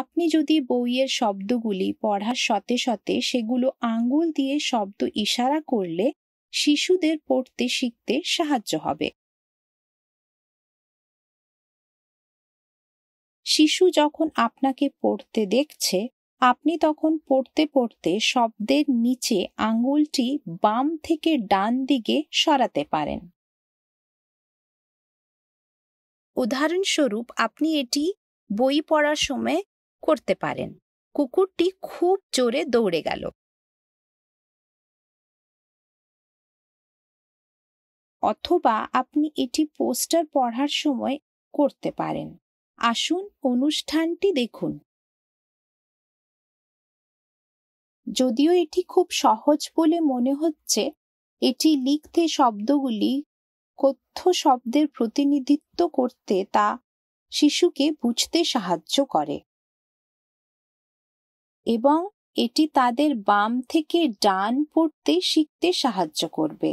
আপনি যদি বইয়ের শব্দগুলি পড়ার সতে সতে সেগুলো আঙ্গুল দিয়ে শব্দ ইশারা করলে শিশুদের পড়তে শিখতে সাহায্য হবে শিশু যখন আপনাকে পড়তে দেখছে আপনি তখন পড়তে পড়তে শব্দের নিচে আঙ্গুলটি বাম থেকে ডান দিকে সরাতে পারেন উদাহরণস্বরূপ আপনি এটি বই পড়ার সময় করতে পারেন কুকুরটি খুব জোরে দৌড়ে গেল অথবা আপনি এটি পোস্টার পড়ার সময় করতে পারেন আসুন অনুষ্ঠানটি দেখুন যদিও এটি খুব সহজ বলে মনে হচ্ছে এটি লিখতে শব্দগুলি কথ্য শব্দের প্রতিনিধিত্ব করতে তা শিশুকে বুঝতে সাহায্য করে এবং এটি তাদের বাম থেকে ডান পড়তে শিখতে সাহায্য করবে